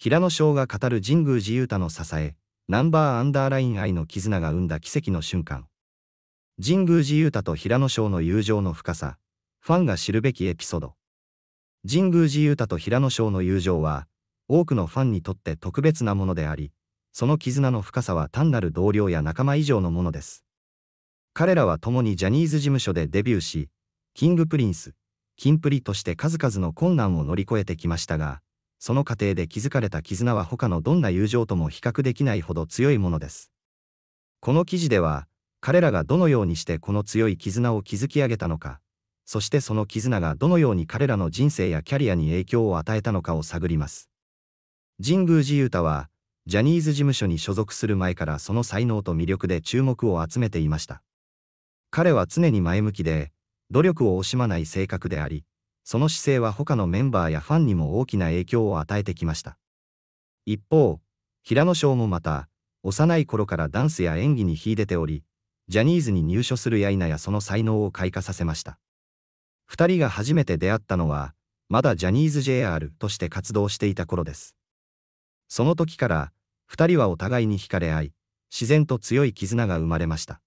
平野翔が語る神宮寺勇太の支え、ナンバーアンダーライン愛の絆が生んだ奇跡の瞬間。神宮寺勇太と平野翔の友情の深さ、ファンが知るべきエピソード。神宮寺勇太と平野翔の友情は、多くのファンにとって特別なものであり、その絆の深さは単なる同僚や仲間以上のものです。彼らは共にジャニーズ事務所でデビューし、キングプリンス、キンプリとして数々の困難を乗り越えてきましたが、その過程で築かれた絆は他のどんな友情とも比較できないほど強いものです。この記事では、彼らがどのようにしてこの強い絆を築き上げたのか、そしてその絆がどのように彼らの人生やキャリアに影響を与えたのかを探ります。神宮寺勇太は、ジャニーズ事務所に所属する前からその才能と魅力で注目を集めていました。彼は常に前向きで、努力を惜しまない性格であり、その姿勢は他のメンバーやファンにも大きな影響を与えてきました。一方、平野翔もまた、幼い頃からダンスや演技に秀でており、ジャニーズに入所するや否やその才能を開花させました。二人が初めて出会ったのは、まだジャニーズ JR として活動していた頃です。その時から、二人はお互いに惹かれ合い、自然と強い絆が生まれました。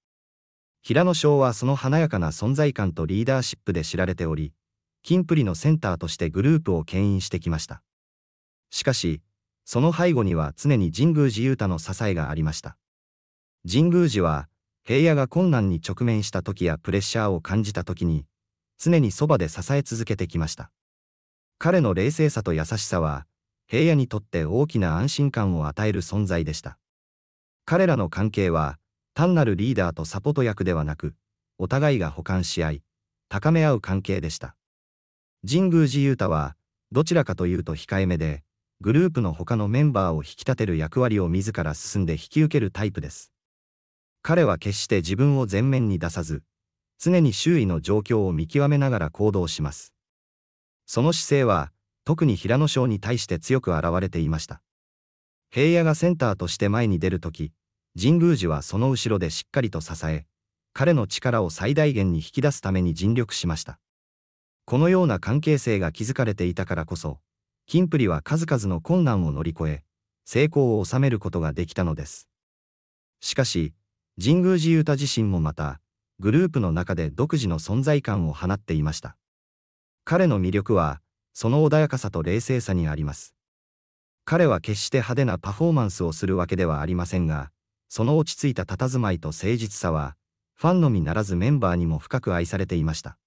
平野翔はその華やかな存在感とリーダーシップで知られており、キンプリのセンターとしてグループを牽引してきました。しかし、その背後には常に神宮寺勇太の支えがありました。神宮寺は、平野が困難に直面した時やプレッシャーを感じた時に、常にそばで支え続けてきました。彼の冷静さと優しさは、平野にとって大きな安心感を与える存在でした。彼らの関係は、単なるリーダーとサポート役ではなく、お互いが補完し合い、高め合う関係でした。神宮寺勇太は、どちらかというと控えめで、グループの他のメンバーを引き立てる役割を自ら進んで引き受けるタイプです。彼は決して自分を前面に出さず、常に周囲の状況を見極めながら行動します。その姿勢は、特に平野翔に対して強く現れていました。平野がセンターとして前に出るとき、神宮寺はその後ろでしっかりと支え、彼の力を最大限に引き出すために尽力しました。このような関係性が築かれていたからこそ、キンプリは数々の困難を乗り越え、成功を収めることができたのです。しかし、神宮寺ユ太自身もまた、グループの中で独自の存在感を放っていました。彼の魅力は、その穏やかさと冷静さにあります。彼は決して派手なパフォーマンスをするわけではありませんが、その落ち着いた佇まいと誠実さは、ファンのみならずメンバーにも深く愛されていました。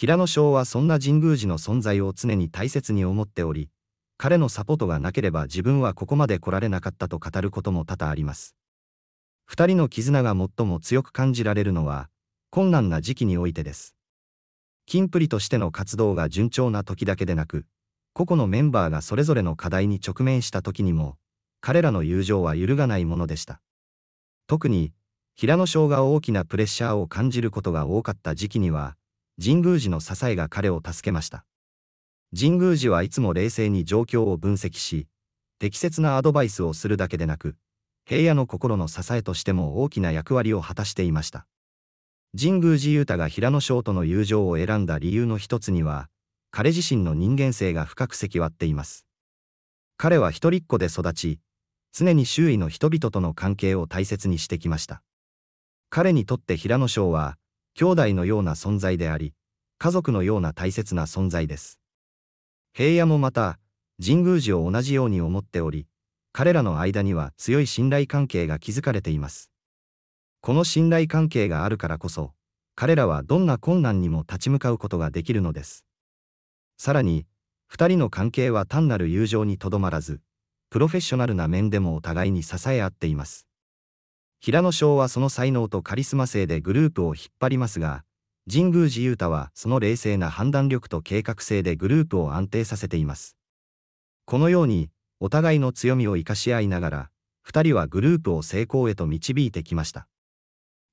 平野翔はそんな神宮寺の存在を常に大切に思っており、彼のサポートがなければ自分はここまで来られなかったと語ることも多々あります。二人の絆が最も強く感じられるのは、困難な時期においてです。キンプリとしての活動が順調な時だけでなく、個々のメンバーがそれぞれの課題に直面した時にも、彼らの友情は揺るがないものでした。特に、平野翔が大きなプレッシャーを感じることが多かった時期には、神宮寺の支えが彼を助けました。神宮寺はいつも冷静に状況を分析し、適切なアドバイスをするだけでなく、平野の心の支えとしても大きな役割を果たしていました。神宮寺勇太が平野翔との友情を選んだ理由の一つには、彼自身の人間性が深く関わっています。彼は一人っ子で育ち、常に周囲の人々との関係を大切にしてきました。彼にとって平野翔は、兄弟のような存在であり、家族のような大切な存在です。平野もまた、神宮寺を同じように思っており、彼らの間には強い信頼関係が築かれています。この信頼関係があるからこそ、彼らはどんな困難にも立ち向かうことができるのです。さらに、二人の関係は単なる友情にとどまらず、プロフェッショナルな面でもお互いに支え合っています。平野翔はその才能とカリスマ性でグループを引っ張りますが、神宮寺勇太はその冷静な判断力と計画性でグループを安定させています。このように、お互いの強みを生かし合いながら、2人はグループを成功へと導いてきました。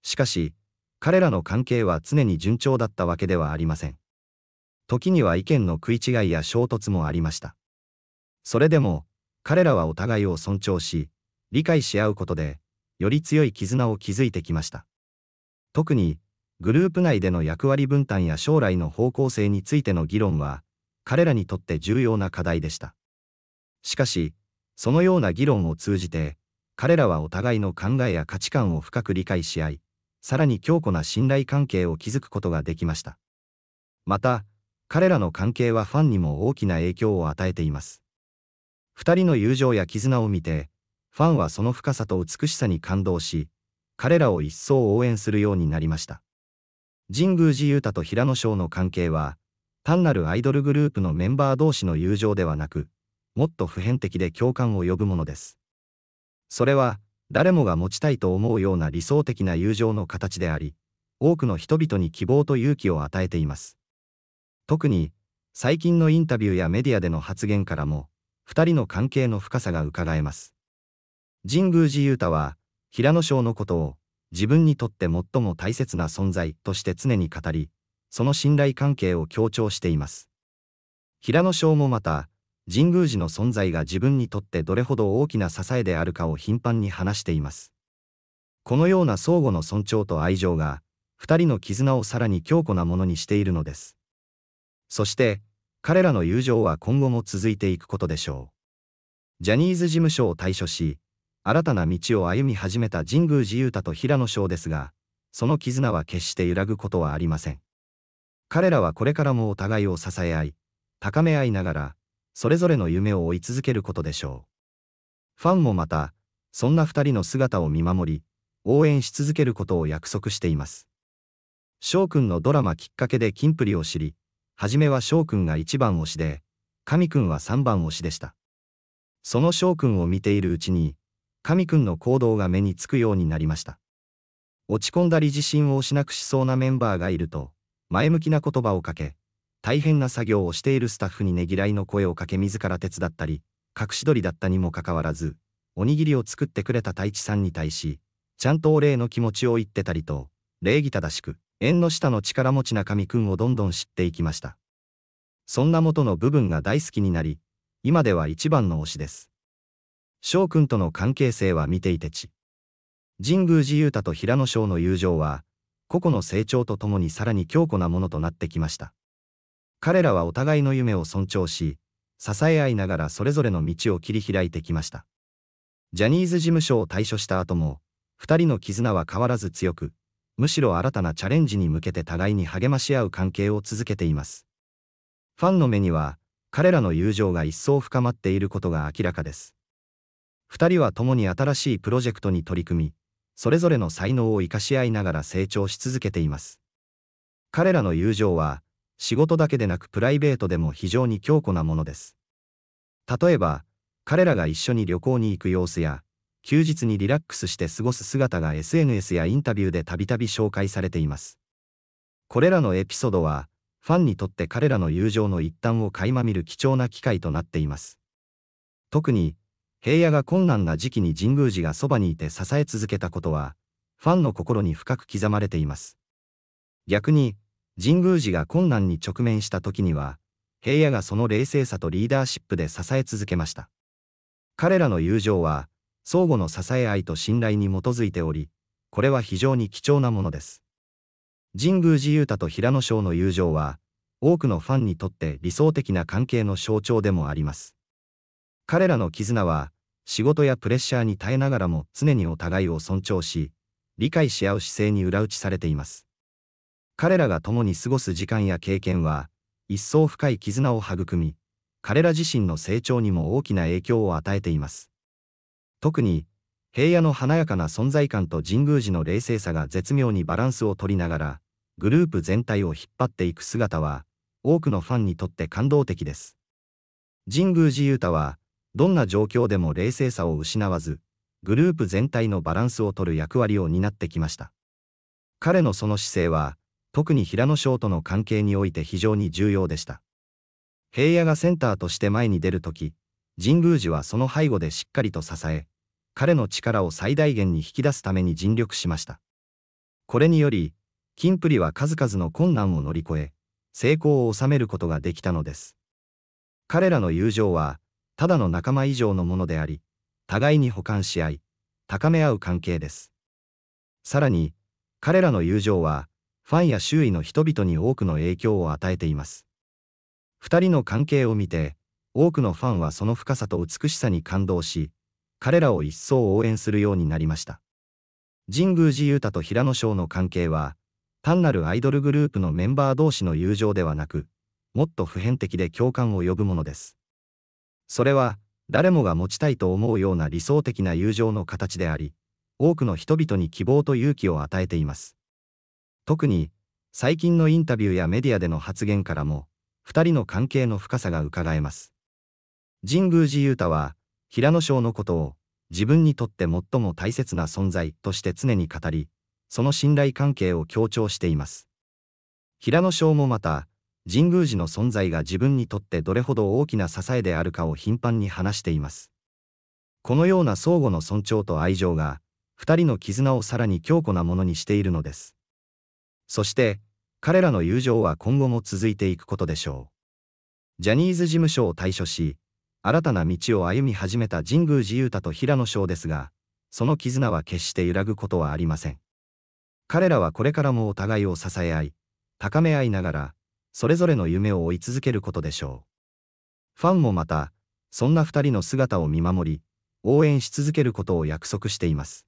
しかし、彼らの関係は常に順調だったわけではありません。時には意見の食い違いや衝突もありました。それでも、彼らはお互いを尊重し、理解し合うことで、より強い絆を築いてきました。特に、グループ内での役割分担や将来の方向性についての議論は、彼らにとって重要な課題でした。しかし、そのような議論を通じて、彼らはお互いの考えや価値観を深く理解し合い、さらに強固な信頼関係を築くことができました。また、彼らの関係はファンにも大きな影響を与えています。二人の友情や絆を見て、ファンはその深さと美しさに感動し、彼らを一層応援するようになりました。神宮寺勇太と平野翔の関係は、単なるアイドルグループのメンバー同士の友情ではなく、もっと普遍的で共感を呼ぶものです。それは、誰もが持ちたいと思うような理想的な友情の形であり、多くの人々に希望と勇気を与えています。特に、最近のインタビューやメディアでの発言からも、2人の関係の深さがうかがえます。神宮寺勇太は、平野翔のことを、自分にとって最も大切な存在として常に語り、その信頼関係を強調しています。平野翔もまた、神宮寺の存在が自分にとってどれほど大きな支えであるかを頻繁に話しています。このような相互の尊重と愛情が、二人の絆をさらに強固なものにしているのです。そして、彼らの友情は今後も続いていくことでしょう。ジャニーズ事務所を退所し、新たな道を歩み始めた神宮寺勇太と平野翔ですが、その絆は決して揺らぐことはありません。彼らはこれからもお互いを支え合い、高め合いながら、それぞれの夢を追い続けることでしょう。ファンもまた、そんな二人の姿を見守り、応援し続けることを約束しています。翔くんのドラマきっかけでキンプリを知り、はじめは翔くんが1番推しで、神くんは3番推しでした。その翔くんを見ているうちに、神くんの行動が目につくようになりました。落ち込んだり自信を失くしそうなメンバーがいると、前向きな言葉をかけ、大変な作業をしているスタッフにねぎらいの声をかけ自ら手伝ったり、隠し撮りだったにもかかわらず、おにぎりを作ってくれた太一さんに対し、ちゃんとお礼の気持ちを言ってたりと、礼儀正しく、縁の下の力持ちな神くんをどんどん知っていきました。そんな元の部分が大好きになり、今では一番の推しです。くんとの関係性は見ていてち。神宮寺勇太と平野翔の友情は、個々の成長とともにさらに強固なものとなってきました。彼らはお互いの夢を尊重し、支え合いながらそれぞれの道を切り開いてきました。ジャニーズ事務所を退所した後も、二人の絆は変わらず強く、むしろ新たなチャレンジに向けて互いに励まし合う関係を続けています。ファンの目には、彼らの友情が一層深まっていることが明らかです。2人は共に新しいプロジェクトに取り組み、それぞれの才能を生かし合いながら成長し続けています。彼らの友情は、仕事だけでなくプライベートでも非常に強固なものです。例えば、彼らが一緒に旅行に行く様子や、休日にリラックスして過ごす姿が SNS やインタビューでたびたび紹介されています。これらのエピソードは、ファンにとって彼らの友情の一端を垣間見る貴重な機会となっています。特に、平野が困難な時期に神宮寺がそばにいて支え続けたことは、ファンの心に深く刻まれています。逆に、神宮寺が困難に直面した時には、平野がその冷静さとリーダーシップで支え続けました。彼らの友情は、相互の支え合いと信頼に基づいており、これは非常に貴重なものです。神宮寺勇太と平野翔の友情は、多くのファンにとって理想的な関係の象徴でもあります。彼らの絆は、仕事やプレッシャーに耐えながらも常にお互いを尊重し、理解し合う姿勢に裏打ちされています。彼らが共に過ごす時間や経験は、一層深い絆を育み、彼ら自身の成長にも大きな影響を与えています。特に、平野の華やかな存在感と神宮寺の冷静さが絶妙にバランスを取りながら、グループ全体を引っ張っていく姿は、多くのファンにとって感動的です。神宮寺雄太は、どんな状況でも冷静さを失わず、グループ全体のバランスを取る役割を担ってきました。彼のその姿勢は、特に平野翔との関係において非常に重要でした。平野がセンターとして前に出るとき、神宮寺はその背後でしっかりと支え、彼の力を最大限に引き出すために尽力しました。これにより、キンプリは数々の困難を乗り越え、成功を収めることができたのです。彼らの友情は、ただの仲間以上のものであり、互いに補完し合い、高め合う関係です。さらに、彼らの友情は、ファンや周囲の人々に多くの影響を与えています。二人の関係を見て、多くのファンはその深さと美しさに感動し、彼らを一層応援するようになりました。神宮寺勇太と平野翔の関係は、単なるアイドルグループのメンバー同士の友情ではなく、もっと普遍的で共感を呼ぶものです。それは誰もが持ちたいと思うような理想的な友情の形であり、多くの人々に希望と勇気を与えています。特に、最近のインタビューやメディアでの発言からも、二人の関係の深さが伺えます。神宮寺雄太は、平野翔のことを、自分にとって最も大切な存在として常に語り、その信頼関係を強調しています。平野翔もまた、神宮寺の存在が自分にとってどれほど大きな支えであるかを頻繁に話しています。このような相互の尊重と愛情が、二人の絆をさらに強固なものにしているのです。そして、彼らの友情は今後も続いていくことでしょう。ジャニーズ事務所を退所し、新たな道を歩み始めた神宮寺勇太と平野翔ですが、その絆は決して揺らぐことはありません。彼らはこれからもお互いを支え合い、高め合いながら、それぞれの夢を追い続けることでしょう。ファンもまた、そんな2人の姿を見守り、応援し続けることを約束しています。